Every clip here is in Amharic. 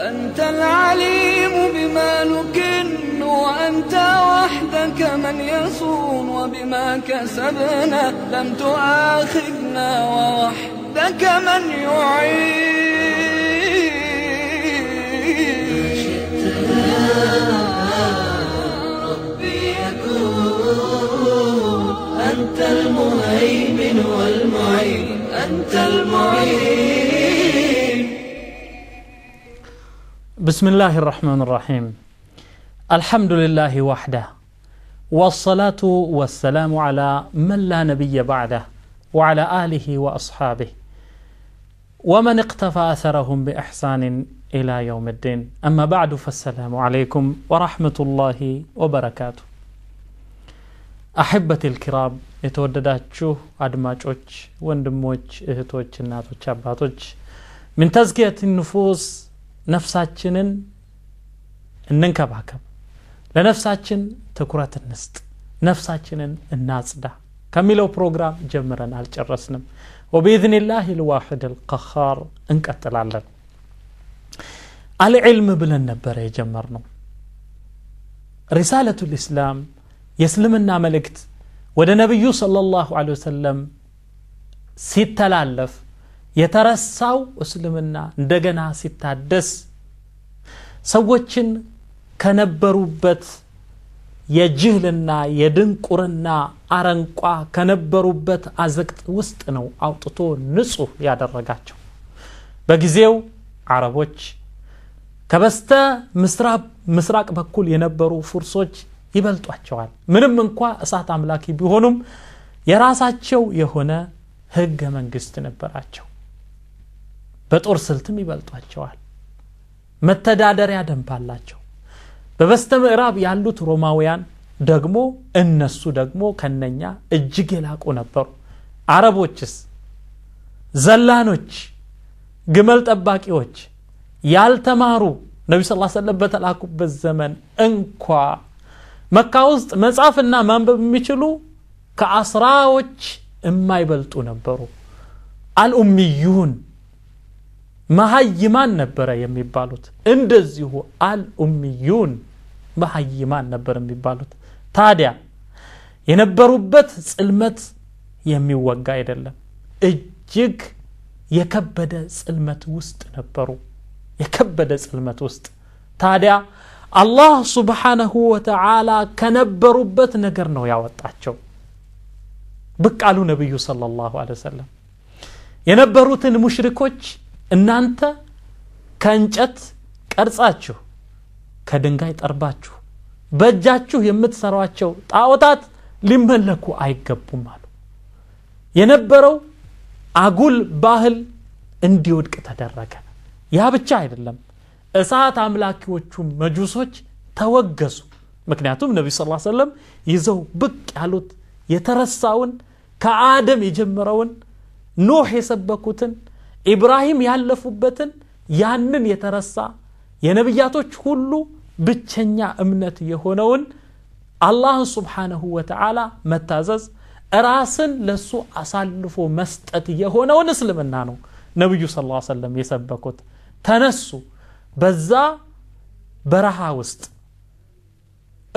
أنت العليم بما نكن وأنت وحدك من يصون وبما كسبنا لم تؤاخذنا ووحدك من يعين شئت ربي أكون أنت المهيمن والمعين أنت المعين بسم الله الرحمن الرحيم الحمد لله وحده والصلاة والسلام على من لا نبي بعده وعلى آله وأصحابه ومن اقتفى أثرهم بإحسان إلى يوم الدين أما بعد فالسلام عليكم ورحمة الله وبركاته أحبتي الكرام የተወደዳችሁ አድማጮች ወንድሞች እህቶች እናቶች አባቶች ምን ተዝኪየት ነፍሳችንን እንንከባከብ ለነፍሳችን ትኩረት እንስጥ ነፍሳችንን እናጽዳ ከሚለው ፕሮግራም ጀምረን አልጨረስንም ወቢኢዝኒላህ ልዋሕድ ልቀኻር እንቀጥላለን አልዕልም ብለን ነበረ የጀመር ነው ሪሳለቱ ልእስላም የእስልምና መልእክት ወደ ነቢዩ ሰለላሁ ዐለይሂ ወሰለም ሲተላለፍ የተረሳው እስልምና እንደገና ሲታደስ ሰዎችን ከነበሩበት የጅህልና የድንቁርና አረንቋ ከነበሩበት አዘቅጥ ውስጥ ነው አውጥቶ ንጹህ ያደረጋቸው። በጊዜው አረቦች ከበስተ ምስራቅ በኩል የነበሩ ፉርሶች ይበልጧቸዋል። ምንም እንኳ እሳት አምላኪ ቢሆኑም የራሳቸው የሆነ ህገ መንግስት ነበራቸው። በጦር ስልትም ይበልጧቸዋል መተዳደሪያ ደንብ አላቸው በበስተ ምዕራብ ያሉት ሮማውያን ደግሞ እነሱ ደግሞ ከነኛ እጅግ የላቁ ነበሩ አረቦችስ ዘላኖች ግመል ጠባቂዎች ያልተማሩ ነቢ ስ ሰለም በተላኩበት ዘመን እንኳ መካ ውስጥ መጻፍና ማንበብ የሚችሉ ከአስራዎች የማይበልጡ ነበሩ አልኡሚዩን መሀይማን ነበረ የሚባሉት እንደዚሁ አልኡሚዩን መሀይማን ነበር የሚባሉት ታዲያ የነበሩበት ጽልመት የሚወጋ አይደለም እጅግ የከበደ ጽልመት ውስጥ ነበሩ የከበደ ጽልመት ውስጥ ታዲያ አላህ ስብሓነሁ ወተዓላ ከነበሩበት ነገር ነው ያወጣቸው ብቃሉ አሉ ነቢዩ ሰለላሁ ዐለይሂ ወሰለም የነበሩትን ሙሽሪኮች እናንተ ከእንጨት ቀርጻችሁ ከድንጋይ ጠርባችሁ በእጃችሁ የምትሰሯቸው ጣዖታት ሊመለኩ አይገቡም አሉ። የነበረው አጉል ባህል እንዲወድቅ ተደረገ። ያ ብቻ አይደለም፣ እሳት አምላኪዎቹ መጁሶች ተወገዙ። ምክንያቱም ነቢ ስ ሰለም ይዘው ብቅ ያሉት የተረሳውን ከአደም የጀመረውን ኖህ የሰበኩትን ኢብራሂም ያለፉበትን ያንን የተረሳ የነቢያቶች ሁሉ ብቸኛ እምነት የሆነውን አላህን ስብሓነሁ ወተዓላ መታዘዝ ራስን ለሱ አሳልፎ መስጠት የሆነውን እስልምና ነው ነቢዩ ስ ሰለም የሰበኩት ተነሱ በዛ በረሃ ውስጥ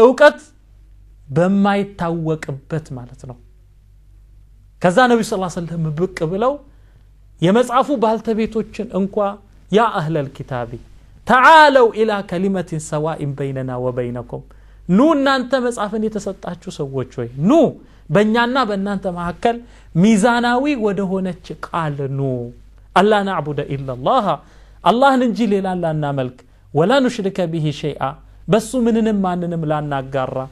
እውቀት በማይታወቅበት ማለት ነው ከዛ ነቢዩ ስ ሰለም ብቅ ብለው يا مزعفو يمسعفو بالتبيتوشن انكوا يا أهل الكتاب تعالوا إلى كلمة سواء بيننا وبينكم نو نانتا مسعفن يتسطحشو سووشوي نو بنيانا بنانتا معكل ميزاناوي ودهونا قال نو ألا نعبد إلا الله الله ننجي إلا لا ناملك ولا نشرك به شيئا بس من نم ما لا ناقارا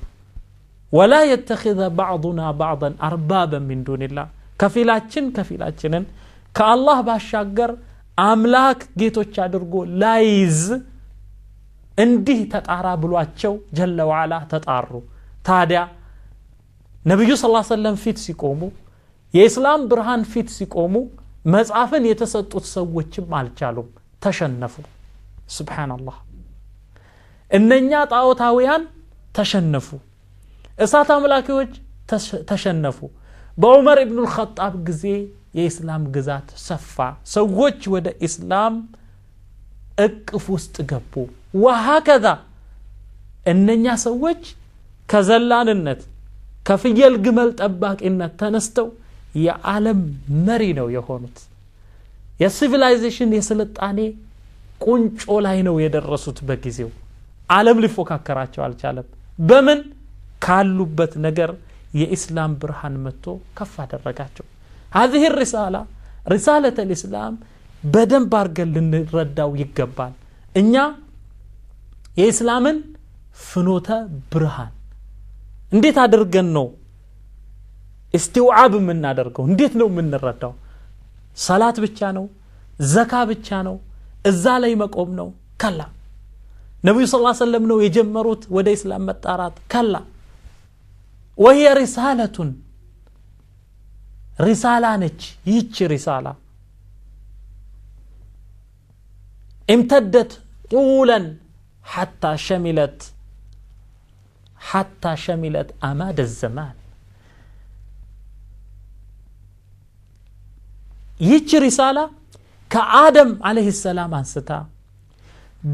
ولا يتخذ بعضنا بعضا أربابا من دون الله كفيلاتشن كفيلاتشنن ከአላህ ባሻገር አምላክ ጌቶች አድርጎ ላይዝ እንዲህ ተጣራ ብሏቸው ጀለ ዋዓላ ተጣሩ ታዲያ ነቢዩ ስ ሰለም ፊት ሲቆሙ የእስላም ብርሃን ፊት ሲቆሙ መጽሐፍን የተሰጡት ሰዎችም አልቻሉም ተሸነፉ ስብሓናላህ እነኛ ጣዖታውያን ተሸነፉ እሳት አምላኪዎች ተሸነፉ በዑመር ኢብኑ ልኸጣብ ጊዜ የኢስላም ግዛት ሰፋ። ሰዎች ወደ ኢስላም እቅፍ ውስጥ ገቡ። ከዛ እነኛ ሰዎች ከዘላንነት ከፍየል ግመል ጠባቂነት ተነስተው የዓለም መሪ ነው የሆኑት። የሲቪላይዜሽን የስልጣኔ ቁንጮ ላይ ነው የደረሱት። በጊዜው አለም ሊፎካከራቸው አልቻለም። በምን ካሉበት ነገር የኢስላም ብርሃን መጥቶ ከፍ አደረጋቸው። ሀዚህ ሪሳላ ሪሳለተ ልእስላም በደንብ አድርገን ልንረዳው ይገባል እኛ የእስላምን ፍኖተ ብርሃን እንዴት አድርገን ነው እስቲውዓብ የምናደርገው እንዴት ነው የምንረዳው ሰላት ብቻ ነው ዘካ ብቻ ነው እዛ ላይ መቆም ነው ከላ ነቢዩ ስ ሰለም ነው የጀመሩት ወደ ኢስላም መጣራት ከላ ወሂየ ሪሳለቱን ሪሳላ ነች ይህች ሪሳላ እምተደት ጡለን حتى ሸሚለት حتى ሸሚለት أماد ዘማን ይህች ሪሳላ ከአደም አለህ ሰላም አንስታ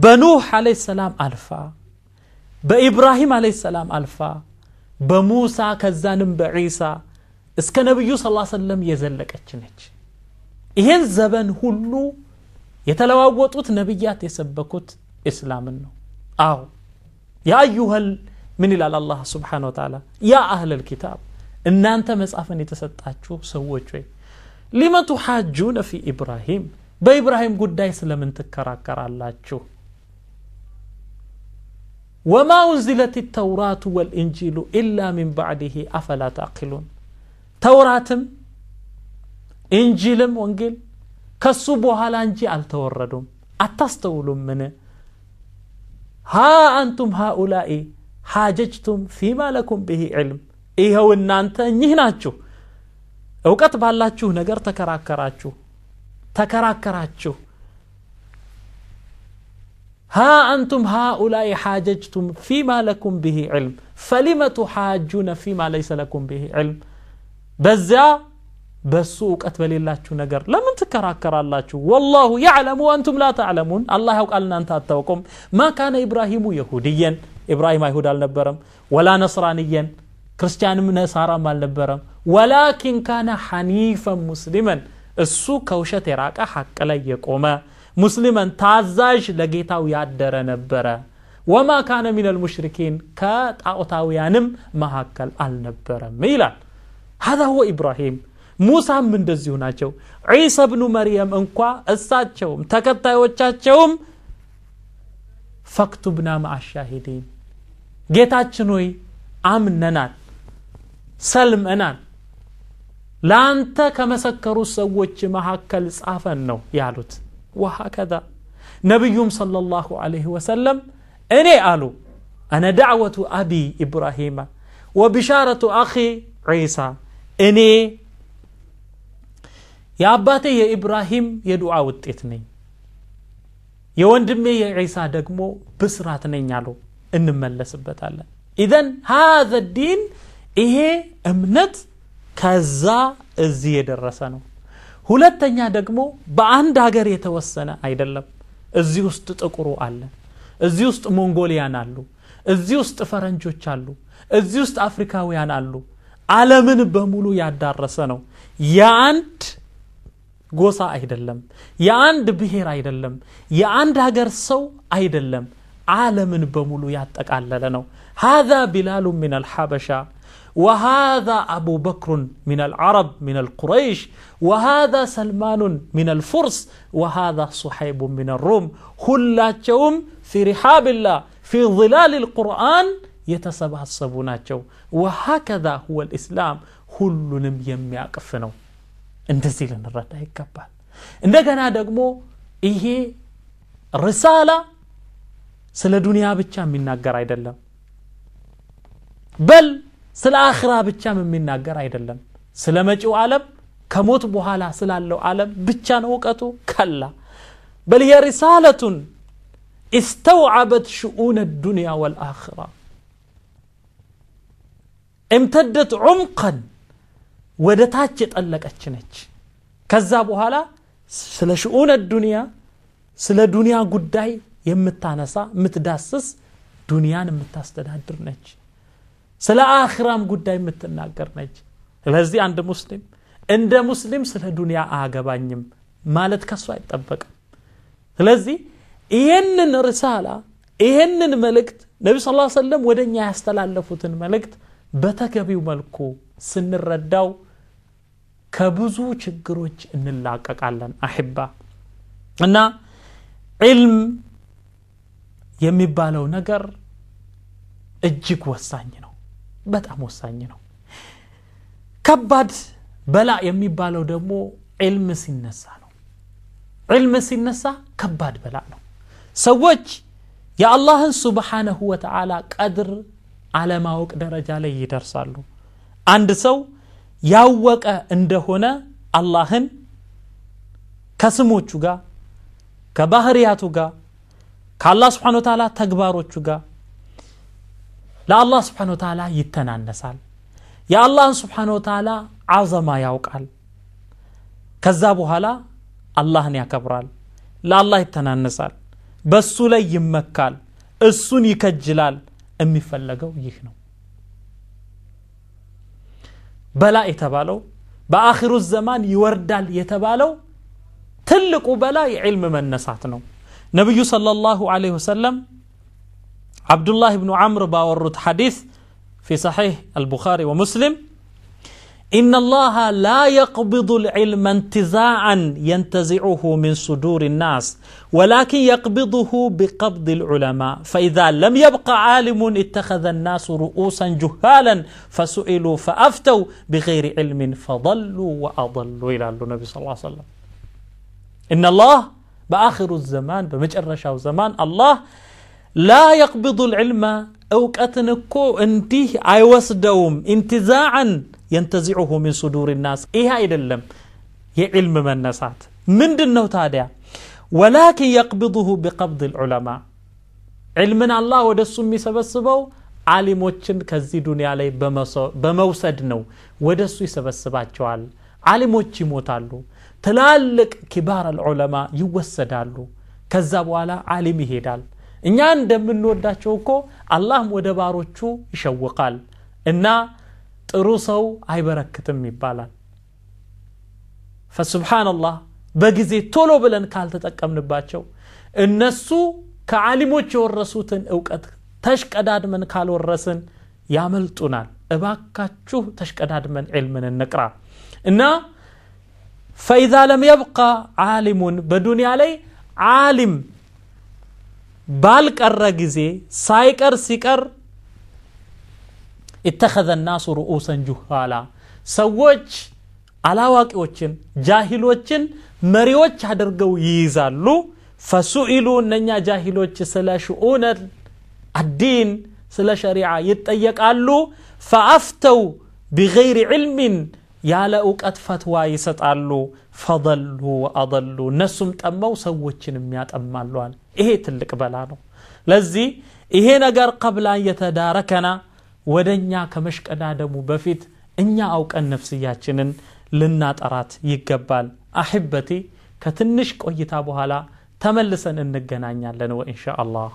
በኑህ አለህ ሰላም አልፋ በኢብራሂም አለህ ሰላም አልፋ በሙሳ ከዛንም በዒሳ እስከ ነቢዩ ስ ሰለም የዘለቀች ነች ይሄን ዘበን ሁሉ የተለዋወጡት ነቢያት የሰበኩት እስላምን ነው አዎ የአዩሃል ምን ይላል አላህ ስብሓን ወተላ ያ አህለል ኪታብ እናንተ መጽሐፍን የተሰጣችሁ ሰዎች ወይ ሊመ ቱሓጁነ ፊ ኢብራሂም በኢብራሂም ጉዳይ ስለምን ትከራከራላችሁ ወማ ኡንዚለት ተውራቱ ወልእንጂሉ ኢላ ሚን ባዕድህ አፈላ ታዕቂሉን ተውራትም እንጂልም ወንጌል ከሱ በኋላ እንጂ አልተወረዱም አታስተውሉም ምን ها أنتم هؤلاء حاججتم فيما لكم به علم إيه እናንተ እኚህ ናችሁ እውቀት ባላችሁ ነገር ተከራከራችሁ ተከራከራችሁ ها أنتم هؤلاء حاججتم فيما لكم به علم فلم تحاجون فيما ليس لكم به علم بزيا بسوك أتبلي الله نجر لمن تكراكر الله والله يعلم وأنتم لا تعلمون الله قالنا أنت أتوكم ما كان إبراهيم يهوديا إبراهيم يهود على النبرم ولا نصرانيا كريستيان من نصارى ما النبرم ولكن كان حنيفا مسلما السو كوشة راك حق لي يقوم مسلما تازاج لقيته ويعدر نبرا وما كان من المشركين كات أعطاويانم ما هكال النبرم ميلان هذا هو إبراهيم موسى من دزيونا شو عيسى بن مريم انكوا أسات شو تكتا فاكتبنا مع الشاهدين جيتا شنوي أمننا سلم أنان لانتا كما سكروا سووش ما هكال سافنو يالوت وهكذا نبيهم صلى الله عليه وسلم أني آلو أنا دعوة أبي إبراهيم وبشارة أخي عيسى እኔ የአባቴ የኢብራሂም የዱዓ ውጤት ነኝ የወንድሜ የዒሳ ደግሞ ብስራት ነኝ አለው እንመለስበታለን ኢዘን ሀዘ ዲን ይሄ እምነት ከዛ እዚህ የደረሰ ነው ሁለተኛ ደግሞ በአንድ ሀገር የተወሰነ አይደለም እዚህ ውስጥ ጥቁሩ አለ እዚህ ውስጥ ሞንጎሊያን አሉ እዚህ ውስጥ ፈረንጆች አሉ እዚህ ውስጥ አፍሪካውያን አሉ ዓለምን በሙሉ ያዳረሰ ነው የአንድ ጎሳ አይደለም የአንድ ብሔር አይደለም የአንድ ሀገር ሰው አይደለም ዓለምን በሙሉ ያጠቃለለ ነው هذا بلال من الحبشة وهذا أبو بكر من العرب من القريش وهذا سلمان من الفرس وهذا صحيب من الروم كلاتهم في رحاب الله في ظلال القرآن የተሰባሰቡ ናቸው ወሀከዛ ሁወ ልእስላም ሁሉንም የሚያቅፍ ነው እንደዚህ ልንረዳ ይገባል እንደገና ደግሞ ይሄ ርሳላ ስለ ዱንያ ብቻ የሚናገር አይደለም በል ስለ አኽራ ብቻም የሚናገር አይደለም ስለ መጪው ዓለም ከሞት በኋላ ስላለው ዓለም ብቻ ነው እውቀቱ ከላ بل هي رسالة استوعبت شؤون الدنيا والآخرة እምተደት ዑምቀን ወደ ታች የጠለቀች ነች ከዛ በኋላ ስለ ሽኡነ ዱንያ ስለ ዱንያ ጉዳይ የምታነሳ የምትዳስስ ዱንያን የምታስተዳድር ነች ስለ አኽራም ጉዳይ የምትናገር ነች ስለዚህ አንድ ሙስሊም እንደ ሙስሊም ስለ ዱንያ አያገባኝም ማለት ከሱ አይጠበቅም ስለዚህ ይህንን ርሳላ ይህንን መልእክት ነቢ ስ ሰለም ወደ እኛ ያስተላለፉትን መልእክት በተገቢው መልኩ ስንረዳው ከብዙ ችግሮች እንላቀቃለን። አሕባ እና ዕልም የሚባለው ነገር እጅግ ወሳኝ ነው፣ በጣም ወሳኝ ነው። ከባድ በላ የሚባለው ደግሞ ዕልም ሲነሳ ነው። ዕልም ሲነሳ ከባድ በላ ነው። ሰዎች የአላህን ስብሓነሁ ወተዓላ ቀድር አለማወቅ ደረጃ ላይ ይደርሳሉ አንድ ሰው ያወቀ እንደሆነ አላህን ከስሞቹ ጋር ከባህርያቱ ጋር ከአላህ ስብን ታላ ተግባሮቹ ጋር ለአላህ ስብን ታላ ይተናነሳል የአላህን ስብን ታላ አዘማ ያውቃል ከዛ በኋላ አላህን ያከብራል ለአላህ ይተናነሳል በሱ ላይ ይመካል እሱን ይከጅላል أمي فلقوا يهنو بلا يتبالو بآخر الزمان يوردال يتبالو تلق بلا علم من نساتنو نبي صلى الله عليه وسلم عبد الله بن عمرو باورد حديث في صحيح البخاري ومسلم إن الله لا يقبض العلم انتزاعا ينتزعه من صدور الناس ولكن يقبضه بقبض العلماء فإذا لم يبقى عالم اتخذ الناس رؤوسا جهالا فسئلوا فأفتوا بغير علم فضلوا وأضلوا إلى النبي صلى الله عليه وسلم إن الله بآخر الزمان بمجرشاው زمان الله لا يقبض العلم كتنكو انتي እንዲህ دوم انتزاعا ينتزعه من صدور الناس ይሄ አይደለም የዕልም መነሳት ምንድን ነው ታዲያ ወላኪን የቅብضሁ ቢቀብድ ልዑለማ ዕልምን አላህ ወደ እሱ የሚሰበስበው አሊሞችን ከዚህ ዱንያ ላይ በመውሰድ ነው ወደ እሱ ይሰበስባቸዋል አሊሞች ይሞታሉ ትላልቅ ኪባር አልዑለማ ይወሰዳሉ ከዛ በኋላ አሊም ይሄዳል እኛ እንደምንወዳቸው እኮ አላህም ወደ ባሮቹ ይሸውቃል እና ጥሩ ሰው አይበረክትም ይባላል ፈሱብሓንላህ በጊዜ ቶሎ ብለን ካልተጠቀምንባቸው እነሱ ከዓሊሞች የወረሱትን እውቀት ተሽቀዳድመን ካልወረስን ያመልጡናል እባካችሁ ተሽቀዳድመን ዕልምን እንቅራ እና ፈኢዛ ለም የብቃ ዓሊሙን በዱንያ ላይ ዓሊም ባልቀረ ጊዜ ሳይቀር ሲቀር اتخذ الناس رؤوسا جهالا ሰዎች አላዋቂዎችን ጃሂሎችን መሪዎች አድርገው ይይዛሉ ፈሱኢሉ እነኛ ጃሂሎች ስለ ሽኡነ አዲን ስለ ሸሪዓ ይጠየቃሉ ፈአፍተው ቢገይር ዕልሚን ያለ እውቀት ፈትዋ ይሰጣሉ ፈضሉ ወአضሉ እነሱም ጠመው ሰዎችንም ያጠማለዋል ይሄ ትልቅ በላ ነው ለዚህ ይሄ ነገር ቀብላ የተዳረከና ወደ እኛ ከመሽቀዳደሙ በፊት እኛ አውቀን ነፍስያችንን ልናጠራት ይገባል። አሕበቴ ከትንሽ ቆይታ በኋላ ተመልሰን እንገናኛለን ወእንሻ አላህ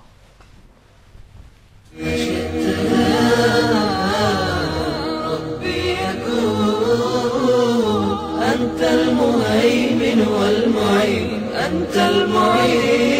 أنت المهيمن والمعين أنت المعين